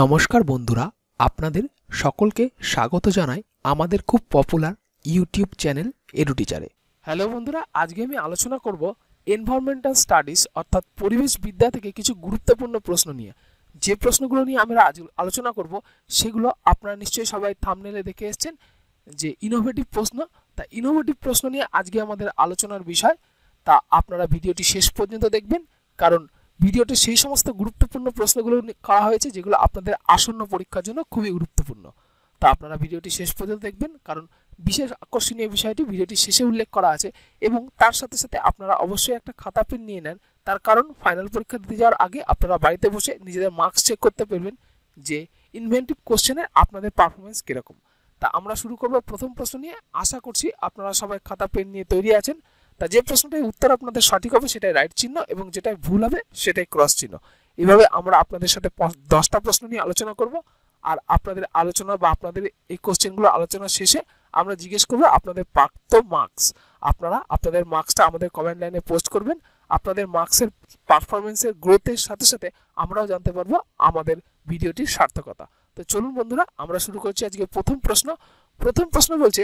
নমস্কার বন্ধুরা আপনাদের সকলকে স্বাগত জানাই আমাদের খুব পপুলার ইউটিউব চ্যানেল এডুটিচারে হ্যালো বন্ধুরা আজকে আমি আলোচনা করব এনভায়রনমেন্টাল স্টাডিজ অর্থাৎ পরিবেশ বিদ্যা থেকে কিছু গুরুত্বপূর্ণ প্রশ্ন নিয়ে যে প্রশ্নগুলো নিয়ে আমরা আজ আলোচনা করব সেগুলো আপনারা নিশ্চয়ই সবাই থামনেলে দেখে এসছেন যে ইনোভেটিভ প্রশ্ন তা ইনোভেটিভ প্রশ্ন নিয়ে আজকে আমাদের আলোচনার বিষয় তা আপনারা ভিডিওটি শেষ পর্যন্ত দেখবেন কারণ ভিডিওটি সেই সমস্ত গুরুত্বপূর্ণ প্রশ্নগুলো করা হয়েছে যেগুলো আপনাদের আসন্ন পরীক্ষার জন্য খুবই গুরুত্বপূর্ণ তা আপনারা ভিডিওটি শেষ পর্যন্ত দেখবেন কারণ বিশেষ আকর্ষণীয় বিষয়টি ভিডিওটি শেষে উল্লেখ করা আছে এবং তার সাথে সাথে আপনারা অবশ্যই একটা খাতা পেন নিয়ে নেন তার কারণ ফাইনাল পরীক্ষা দিতে যাওয়ার আগে আপনারা বাড়িতে বসে নিজেদের মার্কস চেক করতে পারবেন যে ইনভেন্টিভ কোশ্চেনে আপনাদের পারফরমেন্স কীরকম তা আমরা শুরু করবো প্রথম প্রশ্ন নিয়ে আশা করছি আপনারা সবাই খাতা পেন নিয়ে তৈরি আছেন তা যে প্রশ্নটাই উত্তর আপনাদের সঠিক হবে সেটাই রাইট চিহ্ন এবং যেটাই ভুল হবে সেটাই ক্রস চিহ্ন এভাবে আমরা আপনাদের সাথে দশটা প্রশ্ন নিয়ে আলোচনা করব আর আপনাদের আলোচনা বা আপনাদের এই কোশ্চেনগুলো আলোচনা শেষে আমরা জিজ্ঞেস করবো আপনাদের প্রাপ্ত মার্কস আপনারা আপনাদের মার্কসটা আমাদের কমেন্ট লাইনে পোস্ট করবেন আপনাদের মার্কসের পারফরমেন্সের গ্রোথের সাথে সাথে আমরাও জানতে পারবো আমাদের ভিডিওটির সার্থকতা তো চলুন বন্ধুরা আমরা শুরু করছি আজকে প্রথম প্রশ্ন প্রথম প্রশ্ন বলছে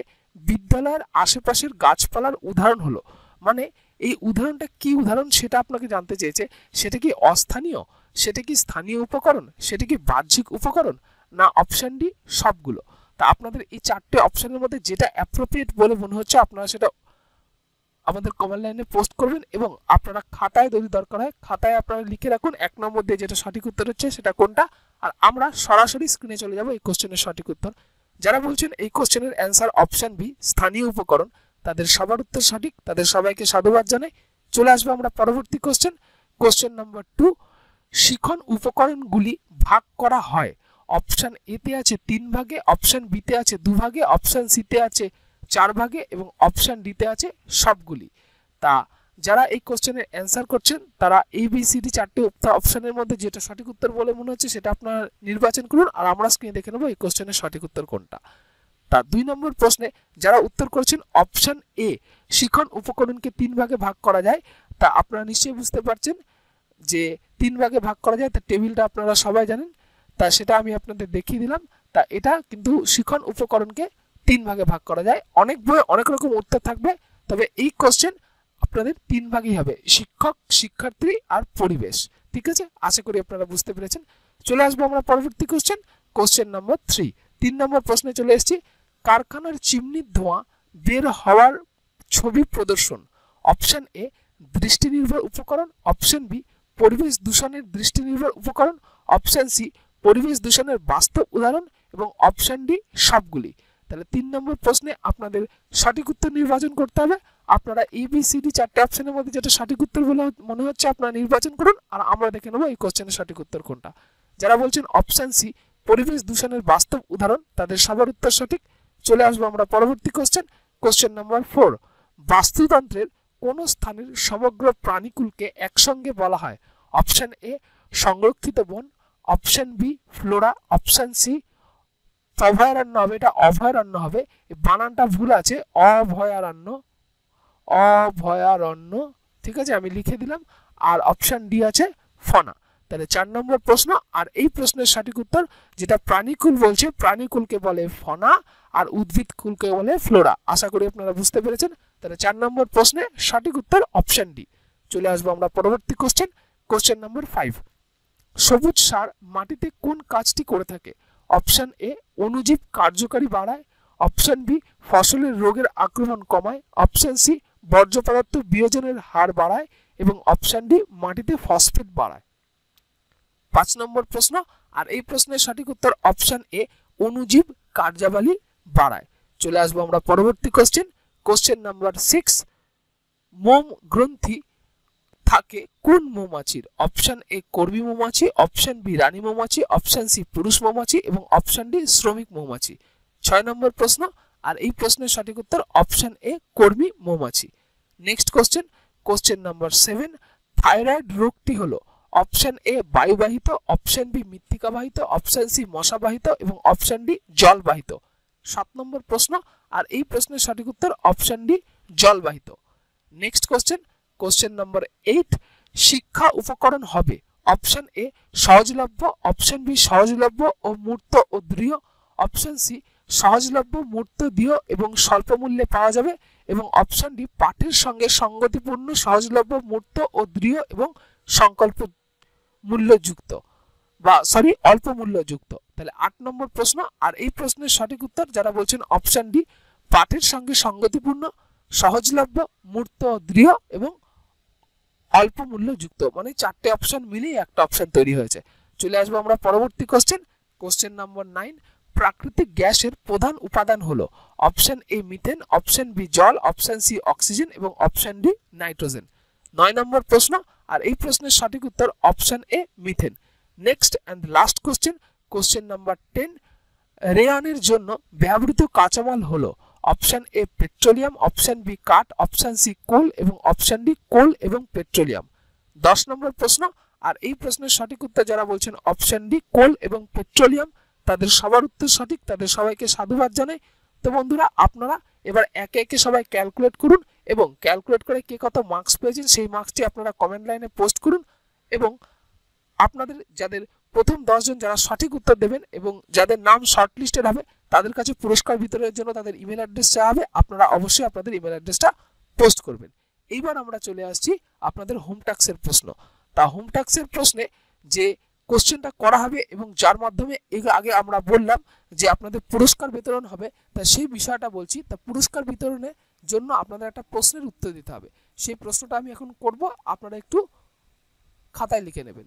বিদ্যালয়ের আশেপাশের গাছপালার উদাহরণ হলো মানে এই উদাহরণটা কি উদাহরণ সেটা আপনাকে জানতে চেয়েছে সেটা কি অস্থানীয় সেটা কি স্থানীয় উপকরণ সেটা কি বাহ্যিক উপকরণ না অপশান ডি সবগুলো তা আপনাদের এই চারটে অপশানের মধ্যে যেটা অ্যাপ্রোপ্রিয়েট বলে মনে হচ্ছে আপনারা সেটা আমাদের কমেন্ট লাইনে পোস্ট করবেন এবং আপনারা খাতায় যদি দরকার হয় খাতায় আপনারা লিখে রাখুন এক নম্বর দিয়ে যেটা সঠিক উত্তর হচ্ছে সেটা কোনটা আর আমরা সরাসরি স্ক্রিনে চলে যাব এই কোশ্চেনের সঠিক উত্তর যারা বলছেন এই কোশ্চেনের অ্যান্সার অপশান বি স্থানীয় উপকরণ তাদের সবার উত্তর সঠিক তাদের সবাইকে সাধুবাদ জানাই চলে আসবো আমরা পরবর্তী কোশ্চেন কোশ্চেন নম্বর টু শিখন উপকরণগুলি ভাগ করা হয় অপশান এতে আছে তিন ভাগে অপশান বিতে আছে দু ভাগে অপশান সিতে আছে চার ভাগে এবং অপশান ডিতে আছে সবগুলি তা যারা এই কোশ্চেনের অ্যান্সার করছেন তারা এ বি সি ডি চারটি অপশানের মধ্যে যেটা সঠিক উত্তর বলে মনে হচ্ছে সেটা আপনার নির্বাচন করুন আর আমরা স্ক্রিনে দেখে নেবো এই কোশ্চেনের সঠিক উত্তর কোনটা তা দুই নম্বর প্রশ্নে যারা উত্তর করেছেন অপশান এ শিখন উপকরণকে তিন ভাগে ভাগ করা যায় তা আপনারা নিশ্চয়ই বুঝতে পারছেন যে তিন ভাগে ভাগ করা যায় তা টেবিলটা আপনারা সবাই জানেন তা সেটা আমি আপনাদের দেখিয়ে দিলাম তা এটা কিন্তু শিখন উপকরণকে তিন ভাগে ভাগ করা যায় অনেক বই অনেক রকম উত্তর থাকবে তবে এই কোশ্চেন আপনাদের তিন ভাগই হবে শিক্ষক শিক্ষার্থী আর পরিবেশ ঠিক আছে আশা করি আপনারা বুঝতে পেরেছেন চলে আসবো আমরা পরবর্তী কোশ্চেন কোশ্চেন নম্বর থ্রি তিন নম্বর প্রশ্নে চলে এসেছি কারখানার চিমনির ধোঁয়া বের হওয়ার ছবি প্রদর্শন অপশন এ দৃষ্টি নির্ভর উপকরণ অপশন বি পরিবেশ দূষণের দৃষ্টি নির্ভর উপকরণ অপশন সি পরিবেশ দূষণের বাস্তব উদাহরণ এবং অপশন ডি সবগুলি তাহলে তিন নম্বর প্রশ্নে আপনাদের সঠিক উত্তর নির্বাচন করতে হবে আপনারা এ বি সি ডি চারটে অপশনের মধ্যে যেটা সঠিক উত্তর বলে মনে হচ্ছে আপনারা নির্বাচন করুন আর আমরা দেখে নেবো এই কোশ্চেনের সঠিক উত্তর কোনটা যারা বলছেন অপশন সি পরিবেশ দূষণের বাস্তব উদাহরণ তাদের সবার উত্তর সঠিক চলে আসবো আমরা পরবর্তী কোশ্চেন কোশ্চেন নাম্বার ফোর বাস্তুতন্ত্রের কোন স্থানের সমগ্র প্রাণীকুলকে একসঙ্গে বলা হয় অপশন এ সংরক্ষিত বন option B flora option C অভয়ারণ্য হবে এটা অভয়ারণ্য হবে বানানটা ভুল আছে অভয়ারণ্য অভয়ারণ্য ঠিক আছে আমি লিখে দিলাম আর অপশন ডি আছে ফনা তাহলে চার নম্বর প্রশ্ন আর এই প্রশ্নের সঠিক উত্তর যেটা প্রাণীকুল বলছে প্রাণীকুলকে বলে ফনা আর উদ্ভিদ কুলকে বলে ফ্লোরা আশা করি আপনারা বুঝতে পেরেছেন তাহলে চার নম্বর প্রশ্নে সঠিক উত্তর অপশন ডি চলে আসবো আমরা পরবর্তী কোশ্চেন কোশ্চেন নম্বর ফাইভ সবুজ সার মাটিতে কোন কাজটি করে থাকে অপশন এ অনুজীব কার্যকারী বাড়ায় অপশান বি ফসলের রোগের আক্রমণ কমায় অপশান সি বর্জ্য পদার্থ বিয়োজনের হার বাড়ায় এবং অপশান ডি মাটিতে ফসফেট বাড়ায় পাঁচ নম্বর প্রশ্ন আর এই প্রশ্নের সঠিক উত্তর অপশান এ অনুজীব কার্যাবলী বাড়ায় চলে আসবো আমরা পরবর্তী কোশ্চেন কোশ্চেন নাম্বার সিক্স মোম গ্রন্থি থাকে কোন মৌমাছির অপশান এ কর্মী মৌমাছি অপশন বি রানী মৌমাছি অপশন সি পুরুষ মৌমাছি এবং অপশান ডি শ্রমিক মৌমাছি ছয় নম্বর প্রশ্ন আর এই প্রশ্নের সঠিক উত্তর অপশন এ কর্মী মৌমাছি next question question number seven thyroid রোগটি হলো অপশন এ বায়ুবাহিত অপশন বি মৃত্তিকাবাহিত অপশন সি মশাবাহিত এবং অপশন ডি জলবাহিত সাত নম্বর প্রশ্ন আর এই প্রশ্নের সঠিক উত্তর অপশন ডি জলবাহিত next question question number eight শিক্ষা উপকরণ হবে অপশন এ সহজলভ্য অপশন বি সহজলভ্য ও মূর্ত ও দৃঢ় অপশন সি সহজলভ্য মূর্ত দৃঢ় এবং স্বল্প মূল্যে পাওয়া যাবে এবং অপশন ডি পাঠের সঙ্গে সঙ্গতিপূর্ণ সহজলভ্য মূর্ত ও দৃঢ় এবং সংকল্প মূল্যযুক্ত বা সরি অল্প মূল্যযুক্ত তাহলে আট নম্বর প্রশ্ন আর এই প্রশ্নের সঠিক উত্তর যারা বলছেন অপশান ডি পাঠের সঙ্গে সঙ্গতিপূর্ণ সহজলভ্য মূর্ত দৃঢ় এবং অল্প মূল্যযুক্ত মানে চারটে অপশন মিলেই একটা অপশন তৈরি হয়েছে চলে আসবো আমরা পরবর্তী কোশ্চেন কোশ্চেন নম্বর নাইন প্রাকৃতিক গ্যাসের প্রধান উপাদান হলো option A methane option B জল অপশন সি অক্সিজেন এবং অপশন ডি নাইট্রোজেন নয় নম্বর প্রশ্ন আর এই প্রশ্নের সঠিক উত্তর option A methane next and last question question number ten রেয়ানের জন্য ব্যবহৃত কাঁচামাল হলো option A petroleum option B কাঠ অপশান সি কোল এবং অপশান ডি কোল এবং পেট্রোলিয়াম দশ নম্বর প্রশ্ন আর এই প্রশ্নের সঠিক উত্তর যারা বলছেন অপশান ডি কোল এবং পেট্রোলিয়াম তাদের সবার উত্তর সঠিক তাদের সবাইকে সাধুবাদ জানাই তো বন্ধুরা আপনারা এবার একে একে সবাই ক্যালকুলেট করুন এবং ক্যালকুলেট করে কে কত মার্কস পেয়েছেন সেই মার্কসটি আপনারা কমেন্ট লাইনে পোস্ট করুন এবং আপনাদের যাদের প্রথম দশজন যারা সঠিক উত্তর দেবেন এবং যাদের নাম শর্ট লিস্টেড হবে তাদের কাছে পুরস্কার বিতরণের জন্য তাদের ইমেল অ্যাড্রেস চাওয়া হবে আপনারা অবশ্যই আপনাদের ইমেল অ্যাড্রেসটা পোস্ট করবেন এইবার আমরা চলে আসছি আপনাদের হোম ট্যাক্সের প্রশ্ন তা হোম ট্যাক্সের প্রশ্নে যে কোশ্চেনটা করা হবে এবং যার মাধ্যমে এর আগে আমরা বললাম যে আপনাদের পুরস্কার বিতরণ হবে তা সেই বিষয়টা বলছি তা পুরস্কার বিতরণে জন্য আপনাদের একটা প্রশ্নের উত্তর দিতে হবে সেই প্রশ্নটা আমি এখন করব আপনারা একটু খাতায় লিখে নেবেন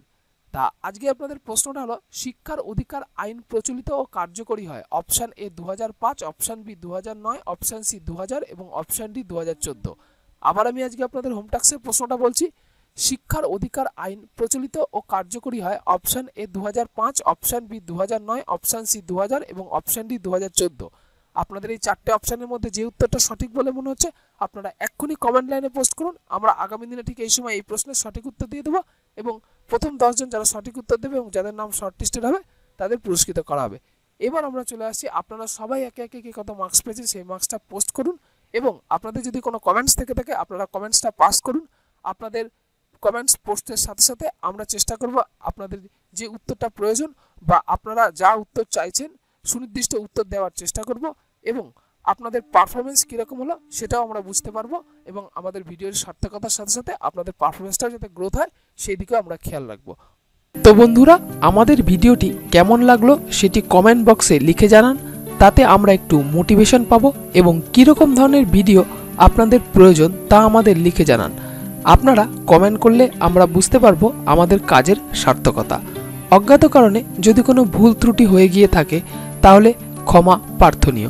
তা আজকে আপনাদের প্রশ্নটা হলো শিক্ষার অধিকার আইন প্রচলিত ও কার্যকরী হয় অপশান এ দু পাঁচ অপশান বি দু নয় অপশান সি দু এবং অপশান ডি দু আবার আমি আজকে আপনাদের হোমটাক্সের প্রশ্নটা বলছি শিক্ষার অধিকার আইন প্রচলিত ও কার্যকরী হয় অপশান এ দু পাঁচ অপশান বি দু নয় অপশান সি দু এবং অপশান ডি দু আপনাদের এই চারটে অপশানের মধ্যে যে উত্তরটা সঠিক বলে মনে হচ্ছে আপনারা এক্ষুনি কমেন্ট লাইনে পোস্ট করুন আমরা আগামী দিনে ঠিক এই সময় এই প্রশ্নের সঠিক উত্তর দিয়ে দেবো এবং প্রথম দশজন যারা সঠিক উত্তর দেবে এবং যাদের নাম শর্টলিস্টেড হবে তাদের পুরস্কৃত করা হবে এবার আমরা চলে আসি আপনারা সবাই একে একে কে কত মার্কস পেয়েছেন সেই মার্কসটা পোস্ট করুন এবং আপনাদের যদি কোনো কমেন্টস থেকে থাকে আপনারা কমেন্টসটা পাস করুন আপনাদের কমেন্টস পোস্টের সাথে সাথে আমরা চেষ্টা করব আপনাদের যে উত্তরটা প্রয়োজন বা আপনারা যা উত্তর চাইছেন সুনির্দিষ্ট উত্তর দেওয়ার চেষ্টা করব এবং আপনাদের পারফরমেন্স কীরকম হলো সেটাও আমরা বুঝতে পারবো এবং আমাদের ভিডিওর সার্থকতার সাথে সাথে আপনাদের পারফরমেন্সটাও যাতে গ্রোথ হয় সেই দিকেও আমরা খেয়াল রাখবো তো বন্ধুরা আমাদের ভিডিওটি কেমন লাগলো সেটি কমেন্ট বক্সে লিখে জানান তাতে আমরা একটু মোটিভেশন পাবো এবং কীরকম ধরনের ভিডিও আপনাদের প্রয়োজন তা আমাদের লিখে জানান আপনারা কমেন্ট করলে আমরা বুঝতে পারবো আমাদের কাজের সার্থকতা অজ্ঞাত কারণে যদি কোনো ভুল ত্রুটি হয়ে গিয়ে থাকে তাহলে ক্ষমা প্রার্থনীয়